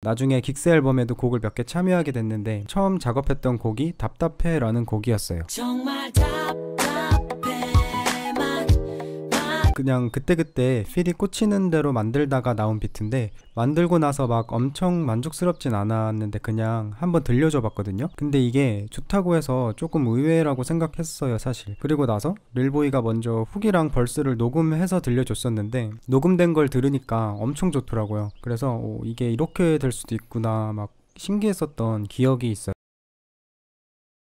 나중에 긱스 앨범에도 곡을 몇 개 참여하게 됐는데 처음 작업했던 곡이 답답해라는 곡이었어요. 그냥 그때그때 필이 꽂히는 대로 만들다가 나온 비트인데 만들고 나서 막 엄청 만족스럽진 않았는데 그냥 한번 들려줘 봤거든요 근데 이게 좋다고 해서 조금 의외라고 생각했어요 사실 그리고 나서 릴보이가 먼저 후기랑 벌스를 녹음해서 들려줬었는데 녹음된 걸 들으니까 엄청 좋더라고요 그래서 오, 이게 이렇게 될 수도 있구나 막 신기했었던 기억이 있어요